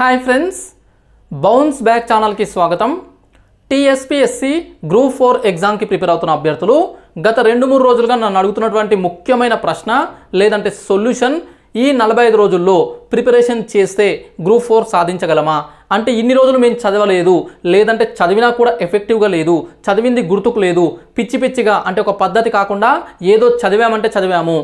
hi friends bounce back ఛానల్కి స్వాగతం TSPSC group four ఎగ్జామ్కి ప్రిపేర్ అవుతున్న అభ్యర్థులు గత రెండు మూడు రోజులుగా నన్ను అడుగుతున్నటువంటి ముఖ్యమైన ప్రశ్న లేదంటే సొల్యూషన్ ఈ నలభై ఐదు రోజుల్లో ప్రిపరేషన్ చేస్తే గ్రూప్ ఫోర్ సాధించగలమా అంటే ఇన్ని రోజులు మేము చదవలేదు లేదంటే చదివినా కూడా ఎఫెక్టివ్గా లేదు చదివింది గుర్తుకు లేదు పిచ్చి పిచ్చిగా అంటే ఒక పద్ధతి కాకుండా ఏదో చదివామంటే చదివాము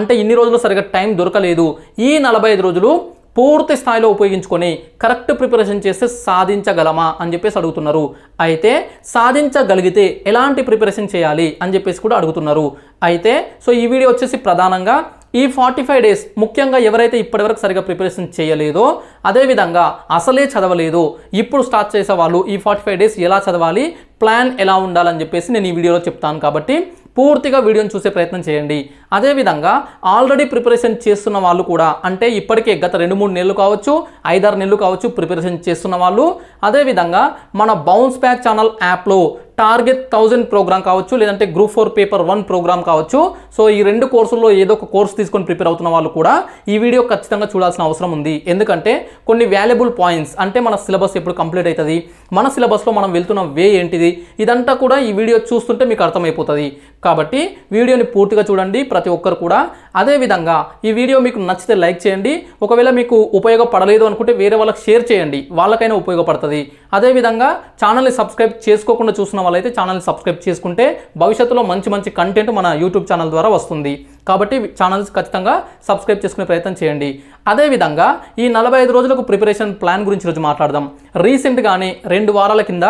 అంటే ఇన్ని రోజులు సరిగ్గా టైం దొరకలేదు ఈ నలభై ఐదు రోజులు పూర్తి స్థాయిలో ఉపయోగించుకొని కరెక్ట్ ప్రిపరేషన్ చేస్తే సాధించగలమా అని చెప్పేసి అడుగుతున్నారు అయితే సాధించగలిగితే ఎలాంటి ప్రిపరేషన్ చేయాలి అని చెప్పేసి కూడా అడుగుతున్నారు అయితే సో ఈ వీడియో వచ్చేసి ప్రధానంగా ఈ ఫార్టీ ఫైవ్ డేస్ ముఖ్యంగా ఎవరైతే ఇప్పటివరకు సరిగా ప్రిపరేషన్ చేయలేదో అదేవిధంగా అసలే చదవలేదు ఇప్పుడు స్టార్ట్ చేసే వాళ్ళు ఈ ఫార్టీ ఫైవ్ డేస్ ఎలా చదవాలి ప్లాన్ ఎలా ఉండాలని చెప్పేసి నేను ఈ వీడియోలో చెప్తాను కాబట్టి పూర్తిగా వీడియోని చూసే ప్రయత్నం చేయండి అదేవిధంగా ఆల్రెడీ ప్రిపరేషన్ చేస్తున్న వాళ్ళు కూడా అంటే ఇప్పటికే గత రెండు మూడు నెలలు కావచ్చు ఐదారు నెలలు కావచ్చు ప్రిపరేషన్ చేస్తున్న వాళ్ళు అదేవిధంగా మన బౌన్స్ బ్యాక్ ఛానల్ యాప్లో టార్గెట్ థౌజండ్ ప్రోగ్రామ్ కావచ్చు లేదంటే group four paper one program కావచ్చు సో ఈ రెండు కోర్సుల్లో ఏదో ఒక కోర్సు తీసుకొని ప్రిపేర్ అవుతున్న వాళ్ళు కూడా ఈ వీడియో ఖచ్చితంగా చూడాల్సిన అవసరం ఉంది ఎందుకంటే కొన్ని వాల్యుబుల్ పాయింట్స్ అంటే మన సిలబస్ ఎప్పుడు కంప్లీట్ అవుతుంది మన సిలబస్లో మనం వెళ్తున్న వే ఏంటిది ఇదంతా కూడా ఈ వీడియో చూస్తుంటే మీకు అర్థమైపోతుంది కాబట్టి వీడియోని పూర్తిగా చూడండి ప్రతి ఒక్కరు కూడా అదేవిధంగా ఈ వీడియో మీకు నచ్చితే లైక్ చేయండి ఒకవేళ మీకు ఉపయోగపడలేదు అనుకుంటే వేరే వాళ్ళకి షేర్ చేయండి వాళ్ళకైనా ఉపయోగపడుతుంది అదేవిధంగా ఛానల్ని సబ్స్క్రైబ్ చేసుకోకుండా చూసిన వాళ్ళైతే ఛానల్ని సబ్స్క్రైబ్ చేసుకుంటే భవిష్యత్తులో మంచి మంచి కంటెంట్ మన యూట్యూబ్ ఛానల్ ద్వారా వస్తుంది కాబట్టి ఛానల్స్ ఖచ్చితంగా సబ్స్క్రైబ్ చేసుకునే ప్రయత్నం చేయండి అదేవిధంగా ఈ నలభై ఐదు రోజులకు ప్రిపరేషన్ ప్లాన్ గురించి రోజు మాట్లాడదాం రీసెంట్గానే రెండు వారాల కింద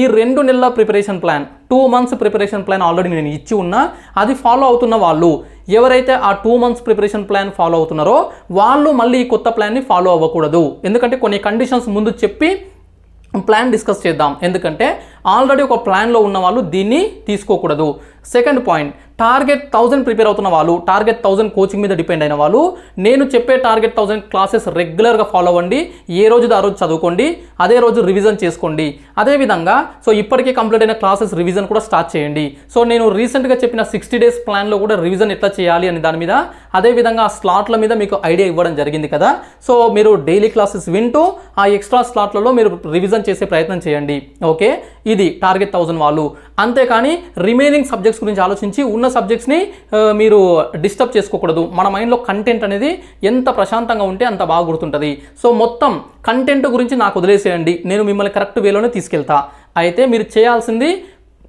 ఈ రెండు నెలల preparation plan two months preparation plan already నేను ఇచ్చి ఉన్నా అది ఫాలో అవుతున్న వాళ్ళు ఎవరైతే ఆ two months preparation plan follow అవుతున్నారో వాళ్ళు మళ్ళీ ఈ కొత్త ప్లాన్ని ఫాలో అవ్వకూడదు ఎందుకంటే కొన్ని కండిషన్స్ ముందు చెప్పి ప్లాన్ డిస్కస్ చేద్దాం ఎందుకంటే ఆల్రెడీ ఒక ప్లాన్లో ఉన్న వాళ్ళు దీన్ని తీసుకోకూడదు second point target thousand prepare అవుతున్న వాళ్ళు టార్గెట్ థౌజండ్ కోచింగ్ మీద డిపెండ్ అయిన వాళ్ళు నేను చెప్పే టార్గెట్ థౌజండ్ క్లాసెస్ రెగ్యులర్గా ఫాలో అవ్వండి ఏ రోజు ఆ రోజు చదువుకోండి అదే రోజు రివిజన్ చేసుకోండి అదేవిధంగా సో ఇప్పటికే కంప్లీట్ అయిన క్లాసెస్ రివిజన్ కూడా స్టార్ట్ చేయండి సో నేను రీసెంట్గా చెప్పిన సిక్స్టీ డేస్ ప్లాన్లో కూడా రివిజన్ ఎట్లా చేయాలి అని దాని మీద అదేవిధంగా ఆ స్లాట్ల మీద మీకు ఐడియా ఇవ్వడం జరిగింది కదా సో మీరు డైలీ క్లాసెస్ వింటూ ఆ ఎక్స్ట్రా స్లాట్లలో మీరు రివిజన్ చేసే ప్రయత్నం చేయండి ఓకే ఇది టార్గెట్ థౌజండ్ వాళ్ళు అంతేకాని రిమైనింగ్ సబ్జెక్ట్స్ గురించి ఆలోచించి ఉన్న సబ్జెక్ట్స్ని మీరు డిస్టర్బ్ చేసుకోకూడదు మన మైండ్లో కంటెంట్ అనేది ఎంత ప్రశాంతంగా ఉంటే అంత బాగా గుర్తుంటుంది సో మొత్తం కంటెంట్ గురించి నాకు వదిలేసేయండి నేను మిమ్మల్ని కరెక్ట్ వేలోనే తీసుకెళ్తా అయితే మీరు చేయాల్సింది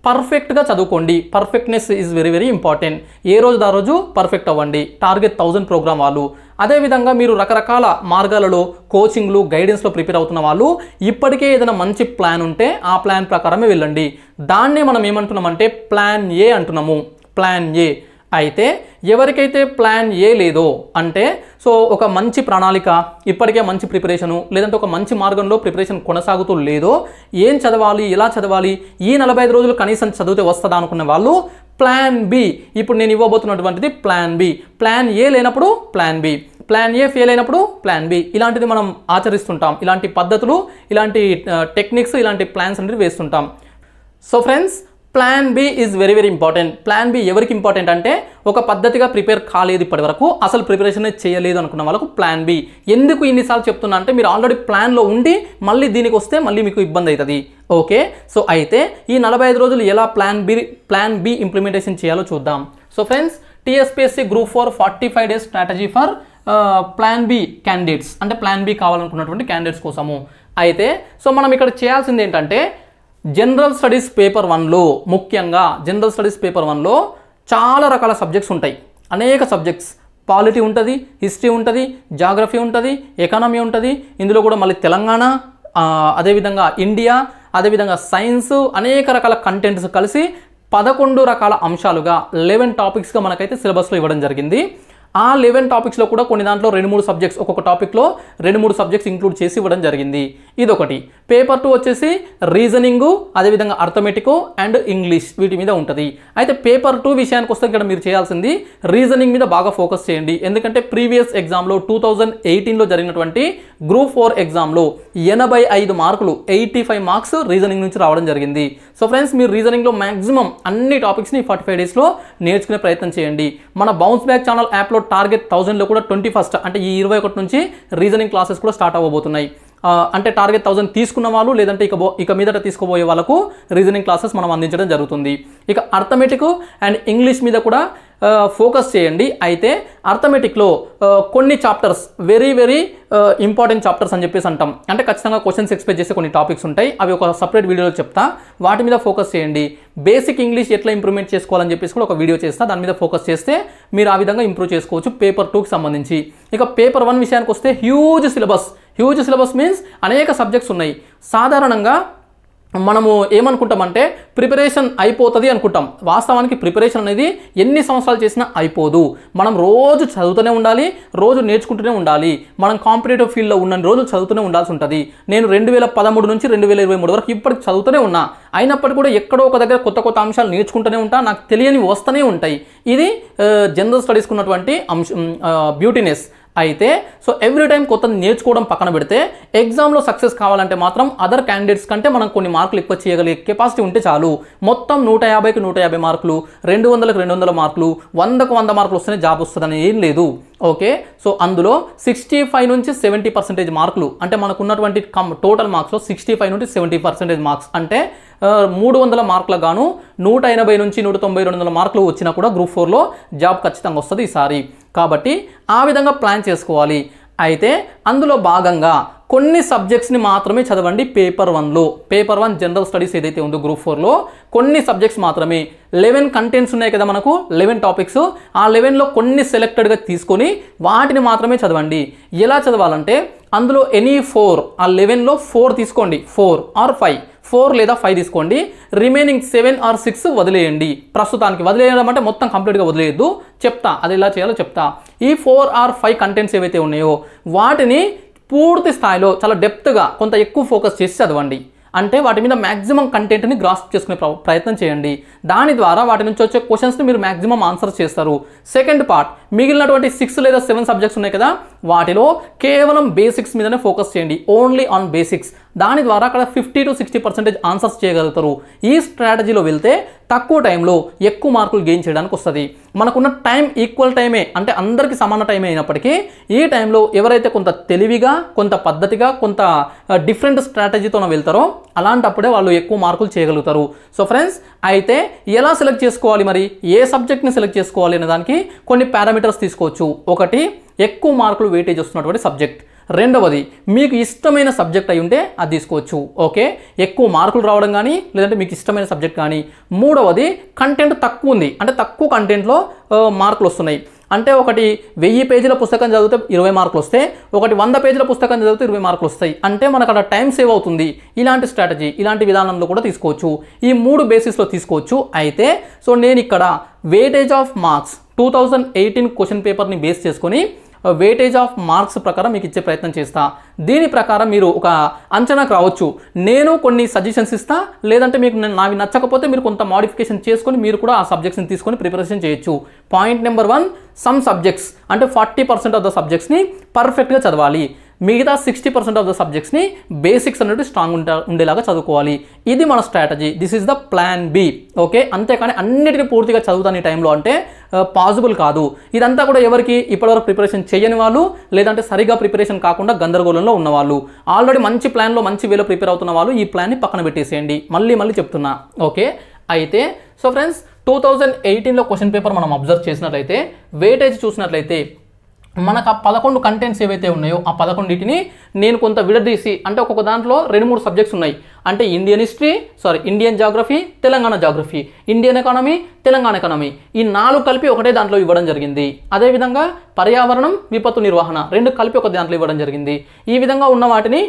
పర్ఫెక్ట్గా చదువుకోండి perfectness is very very important ఏ రోజు ఆ రోజు పర్ఫెక్ట్ అవ్వండి టార్గెట్ థౌజండ్ ప్రోగ్రామ్ వాళ్ళు అదేవిధంగా మీరు రకరకాల మార్గాలలో కోచింగ్లు గైడెన్స్లో ప్రిపేర్ అవుతున్న వాళ్ళు ఇప్పటికే ఏదైనా మంచి ప్లాన్ ఉంటే ఆ ప్లాన్ ప్రకారమే వెళ్ళండి దాన్నే మనం ఏమంటున్నామంటే ప్లాన్ ఏ అంటున్నాము ప్లాన్ ఏ అయితే ఎవరికైతే ప్లాన్ ఏ లేదో అంటే సో ఒక మంచి ప్రణాళిక ఇప్పటికే మంచి ప్రిపరేషను లేదంటే ఒక మంచి మార్గంలో ప్రిపరేషన్ కొనసాగుతూ లేదో ఏం చదవాలి ఎలా చదవాలి ఈ నలభై ఐదు రోజులు కనీసం చదివితే వస్తుందా అనుకున్న వాళ్ళు ప్లాన్ బి ఇప్పుడు నేను ఇవ్వబోతున్నటువంటిది ప్లాన్ బి ప్లాన్ ఏ లేనప్పుడు plan B plan A fail అయినప్పుడు ప్లాన్ బి ఇలాంటిది మనం ఆచరిస్తుంటాం ఇలాంటి పద్ధతులు ఇలాంటి టెక్నిక్స్ ఇలాంటి ప్లాన్స్ అనేది వేస్తుంటాం so friends plan B is very very important plan B ఎవరికి ఇంపార్టెంట్ అంటే ఒక పద్ధతిగా ప్రిపేర్ కాలేదు ఇప్పటి వరకు అసలు ప్రిపరేషన్ చేయలేదు అనుకున్న వాళ్ళకు ప్లాన్ బి ఎందుకు ఇన్నిసార్లు చెప్తున్నా అంటే మీరు ఆల్రెడీ ప్లాన్లో ఉండి మళ్ళీ దీనికి వస్తే మళ్ళీ మీకు ఇబ్బంది అవుతుంది ఓకే సో అయితే ఈ నలభై ఐదు రోజులు ఎలా plan B plan B implementation చేయాలో చూద్దాం so friends TSPSC group four forty five days strategy for plan B candidates అంటే ప్లాన్ బి కావాలనుకున్నటువంటి క్యాండిడేట్స్ కోసము అయితే సో మనం ఇక్కడ చేయాల్సింది ఏంటంటే జనరల్ స్టడీస్ పేపర్ వన్లో ముఖ్యంగా జనరల్ స్టడీస్ పేపర్ వన్లో చాలా రకాల సబ్జెక్ట్స్ ఉంటాయి అనేక సబ్జెక్ట్స్ పాలిటీ ఉంటుంది హిస్టరీ ఉంటుంది జాగ్రఫీ ఉంటుంది ఎకానమీ ఉంటుంది ఇందులో కూడా మళ్ళీ తెలంగాణ అదేవిధంగా ఇండియా అదేవిధంగా సైన్స్ అనేక రకాల కంటెంట్స్ కలిసి పదకొండు రకాల అంశాలుగా లెవెన్ టాపిక్స్గా మనకైతే సిలబస్లో ఇవ్వడం జరిగింది ఆ లెవెన్ టాపిక్స్లో కూడా కొన్ని దాంట్లో రెండు మూడు సబ్జెక్ట్స్ ఒక్కొక్క టాపిక్లో రెండు మూడు సబ్జెక్ట్స్ ఇంక్లూడ్ చేసి ఇవ్వడం జరిగింది ఇదొకటి పేపర్ టూ వచ్చేసి రీజనింగు అదేవిధంగా అర్థమెటికు అండ్ ఇంగ్లీష్ వీటి మీద ఉంటుంది అయితే పేపర్ టూ విషయానికి వస్తే ఇక్కడ మీరు చేయాల్సింది రీజనింగ్ మీద బాగా ఫోకస్ చేయండి ఎందుకంటే ప్రీవియస్ ఎగ్జామ్లో టూ థౌజండ్ ఎయిటీన్లో జరిగినటువంటి గ్రూప్ ఫోర్ ఎగ్జామ్లో ఎనభై ఐదు మార్కులు ఎయిటీ ఫైవ్ మార్క్స్ రీజనింగ్ నుంచి రావడం జరిగింది సో ఫ్రెండ్స్ మీరు రీజనింగ్లో మ్యాక్సిమం అన్ని టాపిక్స్ని ఫార్టీ ఫైవ్ డేస్లో నేర్చుకునే ప్రయత్నం చేయండి మన బౌన్స్ బ్యాక్ ఛానల్ యాప్లో టార్గెట్ థౌజండ్లో కూడా ట్వంటీ ఫస్ట్ అంటే ఈ ఇరవై ఒకటి నుంచి రీజనింగ్ క్లాసెస్ కూడా స్టార్ట్ అవ్వబోతున్నాయి అంటే టార్గెట్ థౌసండ్ తీసుకున్న వాళ్ళు లేదంటే ఇక ఇక మీదట తీసుకోబోయే వాళ్ళకు రీజనింగ్ క్లాసెస్ మనం అందించడం జరుగుతుంది ఇక అర్థమెటిక్ అండ్ ఇంగ్లీష్ మీద కూడా ఫోకస్ చేయండి అయితే అర్థమెటిక్లో కొన్ని chapters very very important chapters అని చెప్పేసి అంటాం అంటే ఖచ్చితంగా క్వశ్చన్స్ ఎక్స్పెక్ట్ చేసే కొన్ని టాపిక్స్ ఉంటాయి అవి ఒక సపరేట్ వీడియోలో చెప్తా వాటి మీద ఫోకస్ చేయండి బేసిక్ ఇంగ్లీష్ ఎట్లా ఇంప్రూవ్మెంట్ చేసుకోవాలని చెప్పేసి కూడా ఒక వీడియో చేస్తా దాని మీద ఫోకస్ చేస్తే మీరు ఆ విధంగా ఇంప్రూవ్ చేసుకోవచ్చు పేపర్ టూకి సంబంధించి ఇక పేపర్ వన్ విషయానికి వస్తే huge syllabus huge syllabus means అనేక సబ్జెక్ట్స్ ఉన్నాయి సాధారణంగా మనము ఏమనుకుంటామంటే ప్రిపరేషన్ అయిపోతుంది అనుకుంటాం వాస్తవానికి ప్రిపరేషన్ అనేది ఎన్ని సంవత్సరాలు చేసినా అయిపోదు మనం రోజు చదువుతూనే ఉండాలి రోజు నేర్చుకుంటూనే ఉండాలి మనం కాంపిటేటివ్ ఫీల్డ్లో ఉన్న రోజు చదువుతూనే ఉండాల్సి ఉంటుంది నేను రెండు వేల పదమూడు నుంచి రెండు వేల ఇరవై మూడు వరకు ఇప్పటికి చదువుతూనే ఉన్నా అయినప్పటికీ కూడా ఎక్కడో ఒక దగ్గర కొత్త కొత్త అంశాలు నేర్చుకుంటూనే ఉంటా నాకు తెలియని వస్తూనే ఉంటాయి ఇది జనరల్ స్టడీస్కి అంశం బ్యూటీనెస్ అయితే సో ఎవ్రీ టైం కొత్త నేర్చుకోవడం పక్కన పెడితే ఎగ్జామ్లో సక్సెస్ కావాలంటే మాత్రం అదర్ క్యాండిడేట్స్ కంటే మనం కొన్ని మార్కులు ఎక్కువ చేయగలిగే కెపాసిటీ ఉంటే చాలు మొత్తం నూట యాభైకి నూట యాభై మార్కులు రెండు వందలకు రెండు వందల మార్కులు వందకు వంద మార్కులు వస్తేనే జాబ్ వస్తుందని ఏం లేదు ఓకే సో అందులో సిక్స్టీ ఫైవ్ నుంచి సెవెంటీ పర్సెంటేజ్ మార్కులు అంటే మనకున్నటువంటి కమ్ టోటల్ మార్క్స్లో సిక్స్టీ ఫైవ్ నుండి సెవెంటీ పర్సెంటేజ్ మార్క్స్ అంటే మూడు వందల మార్కులు గాను నూట ఎనభై నుంచి నూట తొంభై రెండు వందల మార్కులు వచ్చినా కూడా గ్రూప్ ఫోర్లో జాబ్ ఖచ్చితంగా వస్తుంది ఈసారి కాబట్టి ఆ విధంగా ప్లాన్ చేసుకోవాలి అయితే అందులో భాగంగా కొన్ని సబ్జెక్ట్స్ని మాత్రమే చదవండి పేపర్ వన్లో పేపర్ వన్ జనరల్ స్టడీస్ ఏదైతే ఉందో గ్రూప్ ఫోర్లో కొన్ని సబ్జెక్ట్స్ మాత్రమే లెవెన్ కంటెంట్స్ ఉన్నాయి కదా మనకు లెవెన్ టాపిక్స్ ఆ లెవెన్లో కొన్ని సెలెక్టెడ్గా తీసుకొని వాటిని మాత్రమే చదవండి ఎలా చదవాలంటే అందులో ఎనీ ఫోర్ ఆ లెవెన్లో ఫోర్ తీసుకోండి ఫోర్ ఆర్ ఫైవ్ ఫోర్ లేదా ఫైవ్ తీసుకోండి రిమైనింగ్ సెవెన్ ఆర్ సిక్స్ వదిలేయండి ప్రస్తుతానికి వదిలేయడం అంటే మొత్తం కంప్లీట్గా వదిలేయద్దు చెప్తా అది ఎలా చేయాలో చెప్తా ఈ ఫోర్ ఆర్ ఫైవ్ కంటెంట్స్ ఏవైతే ఉన్నాయో వాటిని పూర్తి స్థాయిలో చాలా డెప్త్గా కొంత ఎక్కువ ఫోకస్ చేసి చదవండి అంటే వాటి మీద మ్యాక్సిమం కంటెంట్ని గ్రాస్ప్ చేసుకునే ప్రయత్నం చేయండి దాని ద్వారా వాటి నుంచి వచ్చే క్వశ్చన్స్ని మీరు మ్యాక్సిమం ఆన్సర్ చేస్తారు సెకండ్ పార్ట్ మిగిలినటువంటి సిక్స్ లేదా సెవెన్ సబ్జెక్ట్స్ ఉన్నాయి కదా వాటిలో కేవలం బేసిక్స్ మీదనే ఫోకస్ చేయండి ఓన్లీ ఆన్ బేసిక్స్ దాని ద్వారా అక్కడ fifty to sixty percentage answers చేయగలుగుతారు ఈ స్ట్రాటజీలో వెళ్తే తక్కువ టైంలో ఎక్కువ మార్కులు గెయిన్ చేయడానికి వస్తుంది మనకున్న టైం ఈక్వల్ టైమే అంటే అందరికీ సమాన టైం అయినప్పటికీ ఈ టైంలో ఎవరైతే కొంత తెలివిగా కొంత పద్ధతిగా కొంత డిఫరెంట్ స్ట్రాటజీతో వెళ్తారో అలాంటప్పుడే వాళ్ళు ఎక్కువ మార్కులు చేయగలుగుతారు సో ఫ్రెండ్స్ అయితే ఎలా సెలెక్ట్ చేసుకోవాలి మరి ఏ సబ్జెక్ట్ని సెలెక్ట్ చేసుకోవాలి అనే దానికి కొన్ని పారామీటర్స్ తీసుకోవచ్చు ఒకటి ఎక్కువ మార్కులు వెయిటేజ్ వస్తున్నటువంటి సబ్జెక్ట్ రెండవది మీకు ఇష్టమైన సబ్జెక్ట్ అయి ఉంటే అది తీసుకోవచ్చు ఓకే ఎక్కువ మార్కులు రావడం కానీ లేదంటే మీకు ఇష్టమైన సబ్జెక్ట్ కానీ మూడవది కంటెంట్ తక్కువ ఉంది అంటే తక్కువ కంటెంట్లో మార్కులు వస్తున్నాయి అంటే ఒకటి వెయ్యి పేజీల పుస్తకం చదివితే ఇరవై మార్కులు వస్తే ఒకటి వంద పేజీల పుస్తకం చదివితే ఇరవై మార్కులు వస్తాయి అంటే మనకు అక్కడ టైం సేవ్ అవుతుంది ఇలాంటి స్ట్రాటజీ ఇలాంటి విధానంలో కూడా తీసుకోవచ్చు ఈ మూడు బేసిస్లో తీసుకోవచ్చు అయితే సో నేను ఇక్కడ weightage of marks two thousand eighteen question పేపర్ని బేస్ చేసుకొని వెయిటేజ్ ఆఫ్ మార్క్స్ ప్రకారం మీకు ఇచ్చే ప్రయత్నం చేస్తా దీని ప్రకారం మీరు ఒక అంచనాకు రావచ్చు నేను కొన్ని సజెషన్స్ ఇస్తా లేదంటే మీకు నావి నచ్చకపోతే మీరు కొంత మాడిఫికేషన్ చేసుకొని మీరు కూడా ఆ సబ్జెక్ట్స్ని తీసుకొని ప్రిపరేషన్ చేయొచ్చు point number one some subjects అంటే ఫార్టీ పర్సెంట్ ఆఫ్ ద సబ్జెక్ట్స్ని పర్ఫెక్ట్గా చదవాలి మిగతా సిక్స్టీ పర్సెంట్ ఆఫ్ ద సబ్జెక్ట్స్ని బేసిక్స్ అనేవి స్ట్రాంగ్ ఉంటా ఉండేలాగా చదువుకోవాలి ఇది మన strategy this is the plan B okay అంతేకాని అన్నిటిని పూర్తిగా చదువుతాను ఈ టైంలో అంటే పాసిబుల్ కాదు ఇదంతా కూడా ఎవరికి ఇప్పటివరకు ప్రిపరేషన్ చేయని వాళ్ళు లేదంటే సరిగా ప్రిపరేషన్ కాకుండా గందరగోళంలో ఉన్నవాళ్ళు ఆల్రెడీ మంచి ప్లాన్లో మంచి వేలో ప్రిపేర్ అవుతున్న వాళ్ళు ఈ ప్లాన్ని పక్కన పెట్టేసేయండి మళ్ళీ మళ్ళీ చెప్తున్నా ఓకే అయితే సో ఫ్రెండ్స్ టూ థౌజండ్ ఎయిటీన్లో క్వశ్చన్ పేపర్ మనం అబ్జర్వ్ చేసినట్లయితే వెయిటేజ్ చూసినట్లయితే మనకు ఆ పదకొండు కంటెంట్స్ ఏవైతే ఉన్నాయో ఆ పదకొండింటిని నేను కొంత విడదీసి అంటే ఒక్కొక్క దాంట్లో రెండు మూడు సబ్జెక్ట్స్ ఉన్నాయి అంటే Indian history sorry Indian geography Telangana geography Indian economy Telangana economy ఈ నాలుగు కలిపి ఒకటే దాంట్లో ఇవ్వడం జరిగింది అదేవిధంగా పర్యావరణం విపత్తు నిర్వహణ రెండు కలిపి ఒక దాంట్లో ఇవ్వడం జరిగింది ఈ విధంగా ఉన్న వాటిని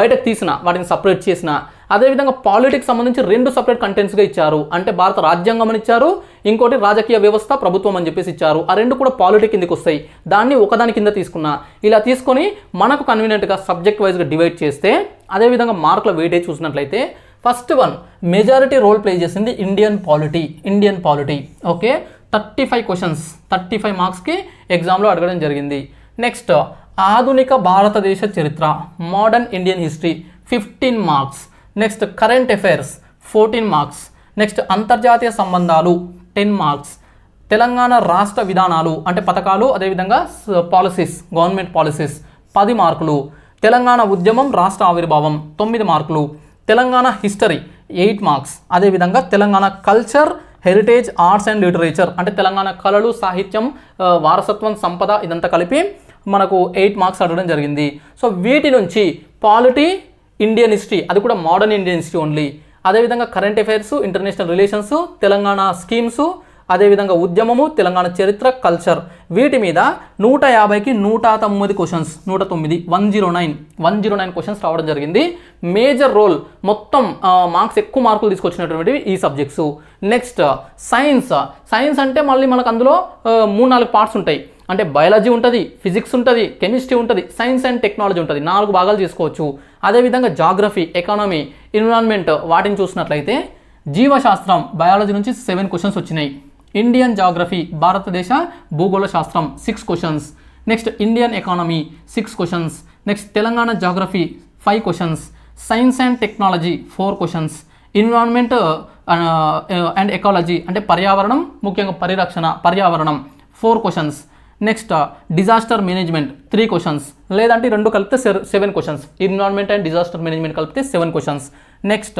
బయటకు తీసిన వాటిని సపరేట్ చేసిన అదేవిధంగా పాలిటిక్స్ సంబంధించి రెండు సపరేట్ కంటెంట్స్గా ఇచ్చారు అంటే భారత రాజ్యాంగం అని ఇచ్చారు ఇంకోటి రాజకీయ వ్యవస్థ ప్రభుత్వం అని చెప్పేసి ఇచ్చారు ఆ రెండు కూడా పాలిటిక్ కిందకు వస్తాయి దాన్ని ఒకదాని కింద తీసుకున్నా ఇలా తీసుకొని మనకు కన్వీనియంట్గా సబ్జెక్ట్ వైజ్గా డివైడ్ చేస్తే అదేవిధంగా మార్కుల వెయిటేజ్ చూసినట్లయితే first one majority role play చేసింది Indian polity Indian polity okay thirty five questions thirty five మార్క్స్కి ఎగ్జామ్లో అడగడం జరిగింది నెక్స్ట్ ఆధునిక భారతదేశ చరిత్ర modern Indian history fifteen marks next current affairs fourteen marks next అంతర్జాతీయ సంబంధాలు టెన్ మార్క్స్ తెలంగాణ రాష్ట్ర విధానాలు అంటే పథకాలు అదేవిధంగా పాలసీస్ గవర్నమెంట్ పాలసీస్ పది మార్కులు తెలంగాణ ఉద్యమం రాష్ట్ర ఆవిర్భావం తొమ్మిది మార్కులు తెలంగాణ హిస్టరీ ఎయిట్ మార్క్స్ అదేవిధంగా Telangana culture heritage arts and literature అంటే తెలంగాణ కళలు సాహిత్యం వారసత్వం సంపద ఇదంతా కలిపి మనకు ఎయిట్ మార్క్స్ అడగడం జరిగింది సో వీటి నుంచి పాలిటీ ఇండియన్ హిస్టరీ అది కూడా మోడర్న్ ఇండియన్ హిస్టరీ ఓన్లీ అదేవిధంగా current affairs international relations Telangana schemes అదేవిధంగా ఉద్యమము తెలంగాణ చరిత్ర కల్చర్ వీటి మీద నూట యాభైకి నూట తొమ్మిది క్వశ్చన్స్ నూట తొమ్మిది one zero nine one zero nine questions రావడం జరిగింది మేజర్ రోల్ మొత్తం మార్క్స్ ఎక్కువ మార్కులు తీసుకొచ్చినటువంటివి ఈ సబ్జెక్ట్స్ నెక్స్ట్ సైన్స్ సైన్స్ అంటే మళ్ళీ మనకు అందులో మూడు నాలుగు పార్ట్స్ ఉంటాయి అంటే బయాలజీ ఉంటుంది ఫిజిక్స్ ఉంటుంది కెమిస్ట్రీ ఉంటుంది సైన్స్ అండ్ టెక్నాలజీ ఉంటుంది నాలుగు భాగాలు తీసుకోవచ్చు అదేవిధంగా జాగ్రఫీ ఎకానమీ ఎన్విరాన్మెంట్ వాటిని చూసినట్లయితే జీవశాస్త్రం బయాలజీ నుంచి సెవెన్ క్వశ్చన్స్ వచ్చినాయి ఇండియన్ జాగ్రఫీ భారతదేశ భూగోళ శాస్త్రం six questions next Indian economy six questions next Telangana geography five questions science and technology four questions environment and ecology అంటే పర్యావరణం ముఖ్యంగా పరిరక్షణ పర్యావరణం four questions next disaster management three questions లేదంటే రెండు కలిపితే seven questions environment and disaster management కలిపితే seven questions next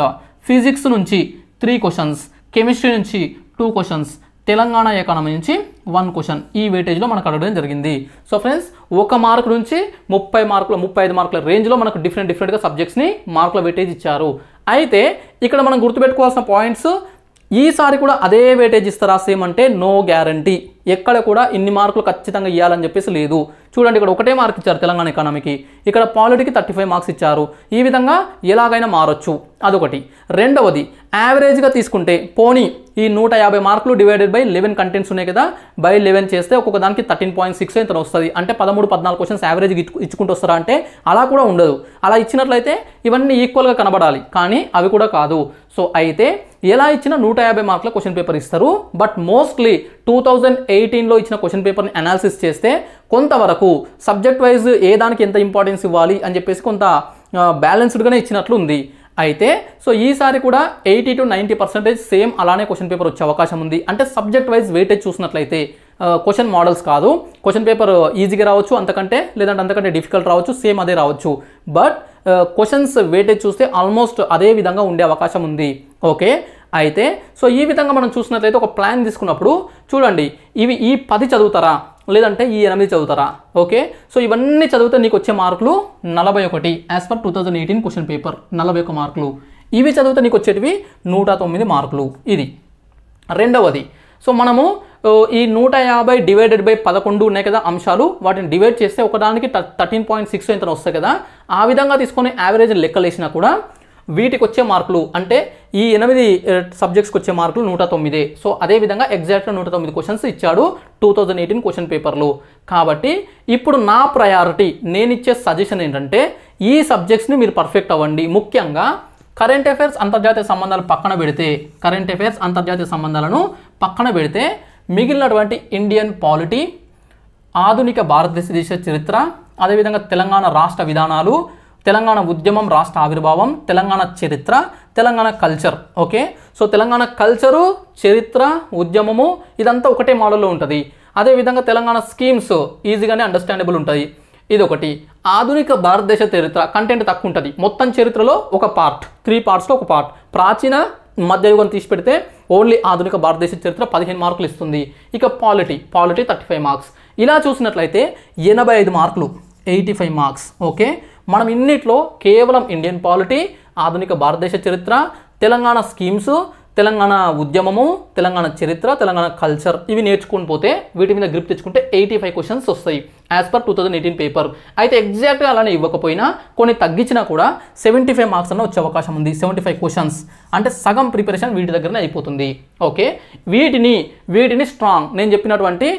physics నుంచి త్రీ క్వశ్చన్స్ కెమిస్ట్రీ నుంచి టూ క్వశ్చన్స్ తెలంగాణ ఎకానమీ నుంచి వన్ క్వశ్చన్ ఈ వెయిటేజ్లో మనకు అడగడం జరిగింది సో ఫ్రెండ్స్ ఒక మార్క్ నుంచి ముప్పై మార్కుల ముప్పై ఐదు మార్కుల రేంజ్లో మనకు డిఫరెంట్ డిఫరెంట్గా సబ్జెక్ట్స్ని మార్కుల వెయిటేజ్ ఇచ్చారు అయితే ఇక్కడ మనం గుర్తుపెట్టుకోవాల్సిన పాయింట్స్ ఈసారి కూడా అదే వేటేజ్ ఇస్తారా సేమ్ అంటే నో గ్యారంటీ ఎక్కడ కూడా ఇన్ని మార్కులు ఖచ్చితంగా ఇవ్వాలని చెప్పేసి లేదు చూడండి ఇక్కడ ఒకటే మార్క్ ఇచ్చారు తెలంగాణ ఎకానమీకి ఇక్కడ పాలిటీకి థర్టీ ఫైవ్ మార్క్స్ ఇచ్చారు ఈ విధంగా ఎలాగైనా మారచ్చు అదొకటి రెండవది యావరేజ్గా తీసుకుంటే పోనీ ఈ నూట యాభై మార్కులు డివైడెడ్ బై లెవెన్ కంటెంట్స్ ఉన్నాయి కదా బై లెవెన్ చేస్తే ఒక్కొక్క దానికి థర్టీన్ పాయింట్ సిక్స్ ఇంత వస్తుంది అంటే పదమూడు పద్నాలుగు క్వశ్చన్స్ యావరేజ్ ఇచ్చుకుంటూ వస్తారా అంటే అలా కూడా ఉండదు అలా ఇచ్చినట్లయితే ఇవన్నీ ఈక్వల్గా కనబడాలి కానీ అవి కూడా కాదు సో అయితే ఎలా ఇచ్చిన నూట యాభై మార్కుల క్వశ్చన్ పేపర్ ఇస్తారు బట్ మోస్ట్లీ టూ థౌజండ్ ఎయిటీన్లో ఇచ్చిన క్వశ్చన్ పేపర్ని అనాలిసిస్ చేస్తే కొంతవరకు సబ్జెక్ట్ వైజ్ ఏ దానికి ఎంత ఇంపార్టెన్స్ ఇవ్వాలి అని చెప్పేసి కొంత బ్యాలెన్స్డ్గానే ఇచ్చినట్లు ఉంది అయితే సో ఈసారి కూడా eighty to ninety percentage same అలానే క్వశ్చన్ పేపర్ వచ్చే అవకాశం ఉంది అంటే సబ్జెక్ట్ వైజ్ వెయిటేజ్ చూసినట్లయితే క్వశ్చన్ మోడల్స్ కాదు క్వశ్చన్ పేపర్ ఈజీగా రావచ్చు అంతకంటే లేదంటే అంతకంటే డిఫికల్ట్ రావచ్చు సేమ్ అదే రావచ్చు బట్ క్వశ్చన్స్ వెయిటేజ్ చూస్తే ఆల్మోస్ట్ అదే విధంగా ఉండే అవకాశం ఉంది ఓకే అయితే సో ఈ విధంగా మనం చూసినట్లయితే ఒక ప్లాన్ తీసుకున్నప్పుడు చూడండి ఇవి ఈ పది చదువుతారా లేదంటే ఈ ఎనిమిది చదువుతారా ఓకే సో ఇవన్నీ చదివితే నీకు వచ్చే మార్కులు నలభై ఒకటి as per two thousand eighteen question paper నలభై ఒక మార్కులు ఇవి చదివితే నీకు వచ్చేటివి నూట తొమ్మిది మార్కులు ఇది రెండవది సో మనము ఈ నూట యాభై డివైడెడ్ బై పదకొండు ఉన్నాయి కదా అంశాలు వాటిని డివైడ్ చేస్తే ఒకదానికి థర్టీన్ పాయింట్ సిక్స్ ఇంత వస్తాయి కదా ఆ విధంగా తీసుకొని యావరేజ్ లెక్కలేసినా కూడా వీటికి వచ్చే మార్కులు అంటే ఈ ఎనిమిది సబ్జెక్ట్స్కి వచ్చే మార్కులు నూట తొమ్మిది సో అదేవిధంగా ఎగ్జాక్ట్గా నూట తొమ్మిది క్వశ్చన్స్ ఇచ్చాడు టూ థౌజండ్ ఎయిటీన్ క్వశ్చన్ పేపర్లు కాబట్టి ఇప్పుడు నా ప్రయారిటీ నేను ఇచ్చే సజెషన్ ఏంటంటే ఈ సబ్జెక్ట్స్ని మీరు పర్ఫెక్ట్ అవ్వండి ముఖ్యంగా కరెంట్ అఫైర్స్ అంతర్జాతీయ సంబంధాలు పక్కన పెడితే కరెంట్ అఫైర్స్ అంతర్జాతీయ సంబంధాలను పక్కన పెడితే మిగిలినటువంటి ఇండియన్ పాలిటీ ఆధునిక భారతదేశ దేశ చరిత్ర అదేవిధంగా తెలంగాణ రాష్ట్ర విధానాలు తెలంగాణ ఉద్యమం రాష్ట్ర ఆవిర్భావం తెలంగాణ చరిత్ర Telangana culture okay so Telangana culture చరిత్ర ఉద్యమము ఇదంతా ఒకటే మోడల్లో ఉంటుంది అదేవిధంగా తెలంగాణ స్కీమ్స్ ఈజీగానే అండర్స్టాండబుల్ ఉంటుంది ఇది ఒకటి ఆధునిక భారతదేశ చరిత్ర కంటెంట్ తక్కువ ఉంటుంది మొత్తం చరిత్రలో ఒక పార్ట్ త్రీ పార్ట్స్లో ఒక పార్ట్ ప్రాచీన మధ్యయుగం తీసి పెడితే ఓన్లీ ఆధునిక భారతదేశ చరిత్ర పదిహేను మార్కులు ఇస్తుంది ఇక polity polity thirty five marks ఇలా చూసినట్లయితే ఎనభై ఐదు మార్కులు ఎయిటీ ఫైవ్ మార్క్స్ ఓకే మనం ఇన్నిట్లో కేవలం ఇండియన్ పాలిటీ ఆధునిక భారతదేశ చరిత్ర తెలంగాణ స్కీమ్స్ తెలంగాణ ఉద్యమము తెలంగాణ చరిత్ర తెలంగాణ కల్చర్ ఇవి నేర్చుకుని పోతే వీటి మీద గ్రిప్ తెచ్చుకుంటే ఎయిటీ ఫైవ్ క్వశ్చన్స్ వస్తాయి as per two thousand eighteen paper అయితే ఎగ్జాక్ట్గా అలానే ఇవ్వకపోయినా కొన్ని తగ్గించినా కూడా సెవెంటీ ఫైవ్ మార్క్స్ అన్న వచ్చే అవకాశం ఉంది సెవెంటీ ఫైవ్ క్వశ్చన్స్ అంటే సగం ప్రిపరేషన్ వీటి దగ్గరనే అయిపోతుంది ఓకే వీటిని వీటిని స్ట్రాంగ్ నేను చెప్పినటువంటి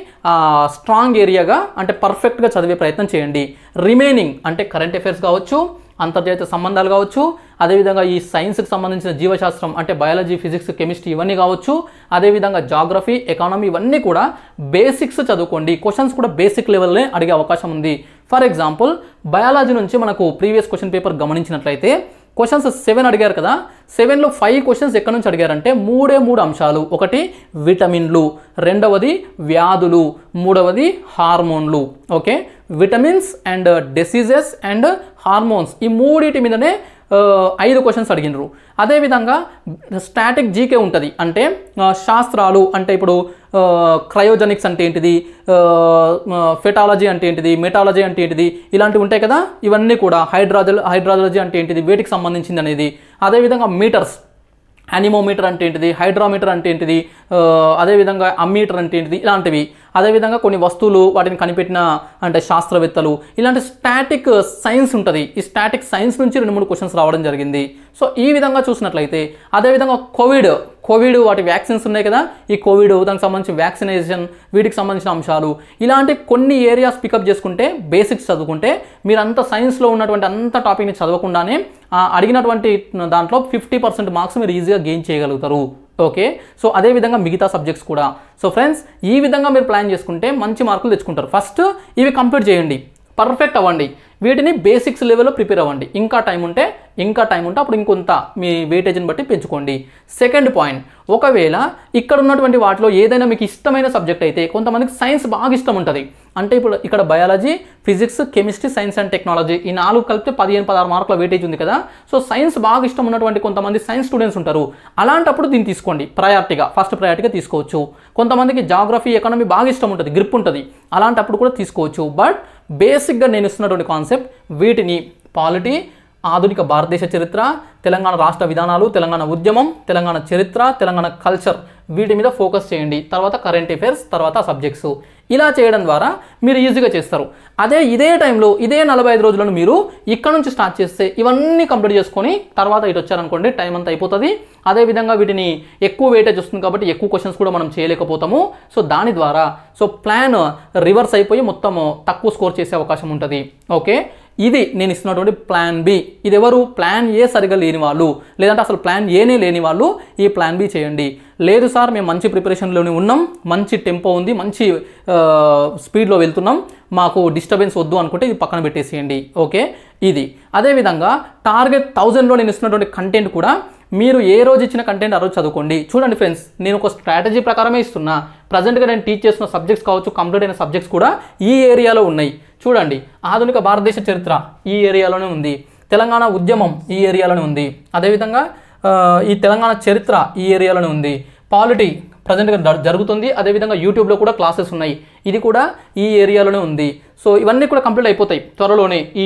స్ట్రాంగ్ ఏరియాగా అంటే పర్ఫెక్ట్గా చదివే ప్రయత్నం చేయండి రిమైనింగ్ అంటే కరెంట్ అఫైర్స్ కావచ్చు అంతర్జాతీయ సంబంధాలు కావచ్చు అదేవిధంగా ఈ సైన్స్కి సంబంధించిన జీవశాస్త్రం అంటే బయాలజీ ఫిజిక్స్ కెమిస్ట్రీ ఇవన్నీ కావచ్చు అదేవిధంగా జాగ్రఫీ ఎకానమీ ఇవన్నీ కూడా బేసిక్స్ చదువుకోండి క్వశ్చన్స్ కూడా బేసిక్ లెవెల్నే అడిగే అవకాశం ఉంది ఫర్ ఎగ్జాంపుల్ బయాలజీ నుంచి మనకు ప్రీవియస్ క్వశ్చన్ పేపర్ గమనించినట్లయితే క్వశ్చన్స్ సెవెన్ అడిగారు కదా సెవెన్లో ఫైవ్ క్వశ్చన్స్ ఎక్కడి నుంచి అడిగారంటే మూడే మూడు అంశాలు ఒకటి విటమిన్లు రెండవది వ్యాధులు మూడవది హార్మోన్లు okay vitamins and diseases and hormones ఈ మూడింటి మీదనే ఐదు క్వశ్చన్స్ అడిగినారు అదేవిధంగా స్టాటిక్ జీకే ఉంటుంది అంటే శాస్త్రాలు అంటే ఇప్పుడు క్రయోజెనిక్స్ అంటే ఏంటిది ఫెటాలజీ అంటే ఏంటిది మెటాలజీ అంటే ఏంటిది ఇలాంటివి ఉంటాయి కదా ఇవన్నీ కూడా హైడ్రాజల్ హైడ్రాలజీ అంటే ఏంటిది వేటికి సంబంధించింది అనేది అదేవిధంగా మీటర్స్ యానిమోమీటర్ అంటే ఏంటిది హైడ్రామీటర్ అంటే ఏంటిది అదేవిధంగా అమ్మీటర్ అంటే ఏంటిది ఇలాంటివి అదేవిధంగా కొన్ని వస్తువులు వాటిని కనిపెట్టిన అంటే శాస్త్రవేత్తలు ఇలాంటి స్టాటిక్ సైన్స్ ఉంటుంది ఈ స్టాటిక్ సైన్స్ నుంచి రెండు మూడు క్వశ్చన్స్ రావడం జరిగింది సో ఈ విధంగా చూసినట్లయితే అదేవిధంగా కోవిడ్ కోవిడ్ వాటి వ్యాక్సిన్స్ ఉన్నాయి కదా ఈ కోవిడ్ దానికి సంబంధించి వ్యాక్సినేషన్ వీటికి సంబంధించిన అంశాలు ఇలాంటి కొన్ని ఏరియాస్ పికప్ చేసుకుంటే బేసిక్స్ చదువుకుంటే మీరు అంత సైన్స్లో ఉన్నటువంటి అంత టాపిక్ని చదవకుండానే అడిగినటువంటి దాంట్లో ఫిఫ్టీ పర్సెంట్ మార్క్స్ మీరు ఈజీగా గెయిన్ చేయగలుగుతారు ఓకే సో అదేవిధంగా మిగతా సబ్జెక్ట్స్ కూడా సో ఫ్రెండ్స్ ఈ విధంగా మీరు ప్లాన్ చేసుకుంటే మంచి మార్కులు తెచ్చుకుంటారు ఫస్ట్ ఇవి కంప్లీట్ చేయండి పర్ఫెక్ట్ అవ్వండి వీటిని బేసిక్స్ లెవెల్లో ప్రిపేర్ అవ్వండి ఇంకా టైం ఉంటే ఇంకా టైం ఉంటే అప్పుడు ఇంకొంత మీ వెయిటేజ్ని బట్టి పెంచుకోండి సెకండ్ పాయింట్ ఒకవేళ ఇక్కడ ఉన్నటువంటి వాటిలో ఏదైనా మీకు ఇష్టమైన సబ్జెక్ట్ అయితే కొంతమందికి సైన్స్ బాగా ఇష్టం ఉంటుంది అంటే ఇప్పుడు ఇక్కడ biology physics chemistry science and technology ఈ నాలుగు కలిపితే పదిహేను పదహారు మార్కుల వెయిటేజ్ ఉంది కదా సో సైన్స్ బాగా ఇష్టం ఉన్నటువంటి కొంతమంది సైన్స్ స్టూడెంట్స్ ఉంటారు అలాంటప్పుడు దీన్ని తీసుకోండి ప్రయారిటీగా ఫస్ట్ ప్రయారిటీగా తీసుకోవచ్చు కొంతమందికి జాగ్రఫీ ఎకానమీ బాగా ఇష్టం ఉంటుంది గ్రిప్ ఉంటుంది అలాంటప్పుడు కూడా తీసుకోవచ్చు బట్ బేసిక్గా నేను ఇస్తున్నటువంటి కాన్సెప్ట్ వీటిని పాలిటీ ఆధునిక భారతదేశ చరిత్ర తెలంగాణ రాష్ట్ర విధానాలు తెలంగాణ ఉద్యమం తెలంగాణ చరిత్ర తెలంగాణ కల్చర్ వీటి మీద ఫోకస్ చేయండి తర్వాత కరెంట్ అఫైర్స్ తర్వాత సబ్జెక్ట్స్ ఇలా చేయడం ద్వారా మీరు ఈజీగా చేస్తారు అదే ఇదే టైంలో ఇదే నలభై ఐదు రోజులను మీరు ఇక్కడ నుంచి స్టార్ట్ చేస్తే ఇవన్నీ కంప్లీట్ చేసుకొని తర్వాత ఇటు వచ్చారనుకోండి టైం అంతా అయిపోతుంది అదేవిధంగా వీటిని ఎక్కువ వెయిటేజ్ వస్తుంది కాబట్టి ఎక్కువ క్వశ్చన్స్ కూడా మనం చేయలేకపోతాము సో దాని ద్వారా సో ప్లాన్ రివర్స్ అయిపోయి మొత్తం తక్కువ స్కోర్ చేసే అవకాశం ఉంటుంది ఓకే ఇది నేను ఇస్తున్నటువంటి ప్లాన్ బి ఇది ఎవరు ప్లాన్ ఏ సరిగా లేని వాళ్ళు లేదంటే అసలు ప్లాన్ ఏనే లేని వాళ్ళు ఈ ప్లాన్ బి చేయండి లేదు సార్ మేము మంచి ప్రిపరేషన్లోనే ఉన్నాం మంచి టెంపో ఉంది మంచి స్పీడ్లో వెళ్తున్నాం మాకు డిస్టర్బెన్స్ వద్దు అనుకుంటే ఇది పక్కన పెట్టేసేయండి ఓకే ఇది అదేవిధంగా టార్గెట్ థౌజండ్లో నేను ఇస్తున్నటువంటి కంటెంట్ కూడా మీరు ఏ రోజు ఇచ్చిన కంటెంట్ ఆ రోజు చదువుకోండి చూడండి ఫ్రెండ్స్ నేను ఒక స్ట్రాటజీ ప్రకారమే ఇస్తున్నా ప్రజెంట్గా నేను టీచ్ చేస్తున్న సబ్జెక్ట్స్ కావచ్చు కంప్లీట్ అయిన సబ్జెక్ట్స్ కూడా ఈ ఏరియాలో ఉన్నాయి చూడండి ఆధునిక భారతదేశ చరిత్ర ఈ ఏరియాలోనే ఉంది తెలంగాణ ఉద్యమం ఈ ఏరియాలోనే ఉంది అదేవిధంగా ఈ తెలంగాణ చరిత్ర ఈ ఏరియాలోనే ఉంది పాలిటీ ప్రజెంట్గా జరుగుతుంది అదేవిధంగా యూట్యూబ్లో కూడా క్లాసెస్ ఉన్నాయి ఇది కూడా ఈ ఏరియాలోనే ఉంది సో ఇవన్నీ కూడా కంప్లీట్ అయిపోతాయి త్వరలోనే ఈ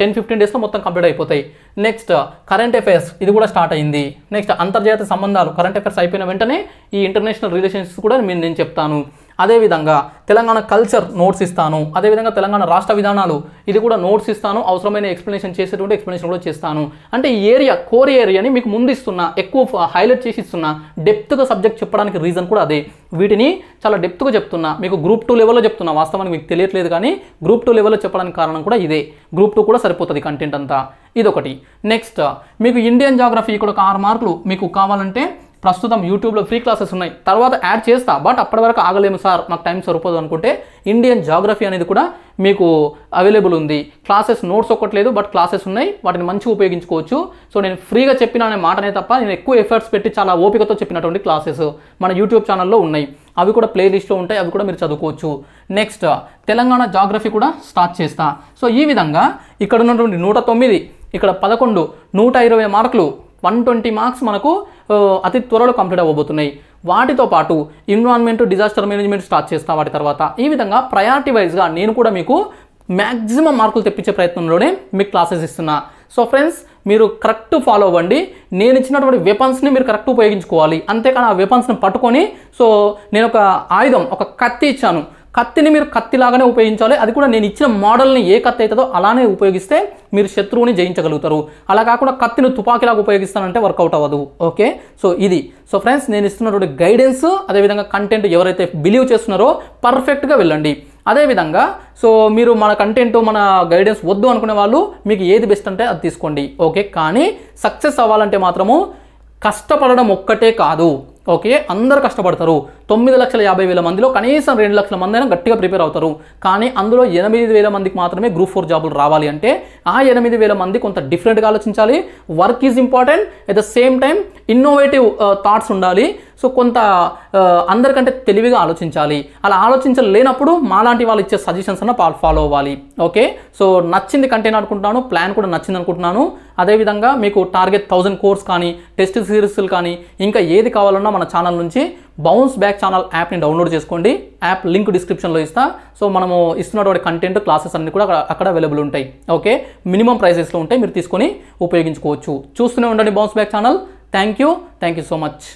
టెన్ ఫిఫ్టీన్ డేస్లో మొత్తం కంప్లీట్ అయిపోతాయి నెక్స్ట్ కరెంట్ అఫైర్స్ ఇది కూడా స్టార్ట్ అయింది నెక్స్ట్ అంతర్జాతీయ సంబంధాలు కరెంట్ అఫైర్స్ అయిపోయిన వెంటనే ఈ ఇంటర్నేషనల్ రిలేషన్స్ కూడా నేను చెప్తాను అదేవిధంగా తెలంగాణ కల్చర్ నోట్స్ ఇస్తాను అదేవిధంగా తెలంగాణ రాష్ట్ర విధానాలు ఇది కూడా నోట్స్ ఇస్తాను అవసరమైన ఎక్స్ప్లెనేషన్ చేసేటువంటి ఎక్స్ప్లెనేషన్ కూడా చేస్తాను అంటే ఏరియా కోర్ ఏరియాని మీకు ముందు ఇస్తున్నా ఎక్కువ హైలైట్ చేసి ఇస్తున్నా డెప్త్గా సబ్జెక్ట్ చెప్పడానికి రీజన్ కూడా అదే వీటిని చాలా డెప్త్గా చెప్తున్నా మీకు గ్రూప్ టూ లెవెల్లో చెప్తున్నా వాస్తవానికి మీకు తెలియట్లేదు కానీ గ్రూప్ టూ లెవెల్లో చెప్పడానికి కారణం కూడా ఇదే గ్రూప్ టూ కూడా సరిపోతుంది కంటెంట్ అంతా ఇదొకటి నెక్స్ట్ మీకు ఇండియన్ జాగ్రఫీ ఇక్కడ ఒక ఆరు మార్కులు మీకు కావాలంటే ప్రస్తుతం యూట్యూబ్లో ఫ్రీ క్లాసెస్ ఉన్నాయి తర్వాత యాడ్ చేస్తా బట్ అప్పటి వరకు ఆగలేము సార్ మాకు టైం సరిపోదు అనుకుంటే ఇండియన్ జాగ్రఫీ అనేది కూడా మీకు అవైలబుల్ ఉంది క్లాసెస్ నోట్స్ ఒక్కట్లేదు బట్ క్లాసెస్ ఉన్నాయి వాటిని మంచిగా ఉపయోగించుకోవచ్చు సో నేను ఫ్రీగా చెప్పిన అనే మాటనే తప్ప నేను ఎక్కువ ఎఫర్ట్స్ పెట్టి చాలా ఓపికతో చెప్పినటువంటి క్లాసెస్ మన యూట్యూబ్ ఛానల్లో ఉన్నాయి అవి కూడా ప్లేలిస్ట్లో ఉంటాయి అవి కూడా మీరు చదువుకోవచ్చు నెక్స్ట్ తెలంగాణ జాగ్రఫీ కూడా స్టార్ట్ చేస్తా సో ఈ విధంగా ఇక్కడ ఉన్నటువంటి నూట తొమ్మిది ఇక్కడ పదకొండు నూట ఇరవై మార్కులు వన్ ట్వంటీ మార్క్స్ మనకు అతి త్వరలో కంప్లీట్ అవ్వబోతున్నాయి వాటితో పాటు ఇన్వాల్మెంట్ డిజాస్టర్ మేనేజ్మెంట్ స్టార్ట్ చేస్తా వాటి తర్వాత ఈ విధంగా ప్రయారిటీ వైజ్గా నేను కూడా మీకు మ్యాక్సిమం మార్కులు తెప్పించే ప్రయత్నంలోనే మీకు క్లాసెస్ ఇస్తున్నా సో ఫ్రెండ్స్ మీరు కరెక్ట్ ఫాలో అవ్వండి నేను ఇచ్చినటువంటి వెపన్స్ని మీరు కరెక్ట్ ఉపయోగించుకోవాలి అంతేకాని ఆ వెపన్స్ని పట్టుకొని సో నేను ఒక ఆయుధం ఒక కత్తి ఇచ్చాను కత్తిని మీరు కత్తిలాగానే ఉపయోగించాలి అది కూడా నేను ఇచ్చిన మోడల్ని ఏ కత్తి అవుతుందో అలానే ఉపయోగిస్తే మీరు శత్రువుని జయించగలుగుతారు అలా కాకుండా కత్తిని తుపాకీలాగా ఉపయోగిస్తానంటే వర్కౌట్ అవ్వదు ఓకే సో ఇది సో ఫ్రెండ్స్ నేను ఇస్తున్నటువంటి గైడెన్స్ అదేవిధంగా కంటెంట్ ఎవరైతే బిలీవ్ చేస్తున్నారో పర్ఫెక్ట్గా వెళ్ళండి అదేవిధంగా సో మీరు మన కంటెంట్ మన గైడెన్స్ వద్దు అనుకునే వాళ్ళు మీకు ఏది బెస్ట్ అంటే అది తీసుకోండి ఓకే కానీ సక్సెస్ అవ్వాలంటే మాత్రము కష్టపడడం ఒక్కటే కాదు ఓకే అందరు కష్టపడతారు తొమ్మిది లక్షల యాభై వేల మందిలో కనీసం రెండు లక్షల మంది అయినా గట్టిగా ప్రిపేర్ అవుతారు కానీ అందులో ఎనిమిది వేల మందికి మాత్రమే గ్రూప్ ఫోర్ జాబులు రావాలి అంటే ఆ ఎనిమిది వేల మంది కొంత డిఫరెంట్గా ఆలోచించాలి work is important at the same time innovative thoughts ఉండాలి సో కొంత uh, అందరికంటే తెలివిగా ఆలోచించాలి అలా ఆలోచించలేనప్పుడు మాలాంటి వాళ్ళు ఇచ్చే సజెషన్స్ అన్న ఫాలో అవ్వాలి ఓకే సో నచ్చింది కంటే అనుకుంటున్నాను ప్లాన్ కూడా నచ్చింది అనుకుంటున్నాను అదేవిధంగా మీకు టార్గెట్ థౌజండ్ కోర్స్ కానీ టెస్ట్ సిరీస్లు కానీ ఇంకా ఏది కావాలన్నా మన ఛానల్ నుంచి బౌన్స్ బ్యాక్ ఛానల్ యాప్ని డౌన్లోడ్ చేసుకోండి యాప్ లింక్ డిస్క్రిప్షన్లో ఇస్తా సో మనము ఇస్తున్నటువంటి కంటెంట్ క్లాసెస్ అన్ని కూడా అక్కడ అక్కడ అవైలబుల్ ఉంటాయి ఓకే మినిమం ప్రైసెస్లో ఉంటాయి మీరు తీసుకొని ఉపయోగించుకోవచ్చు చూస్తూనే ఉండండి bounce back channel thank you thank you so much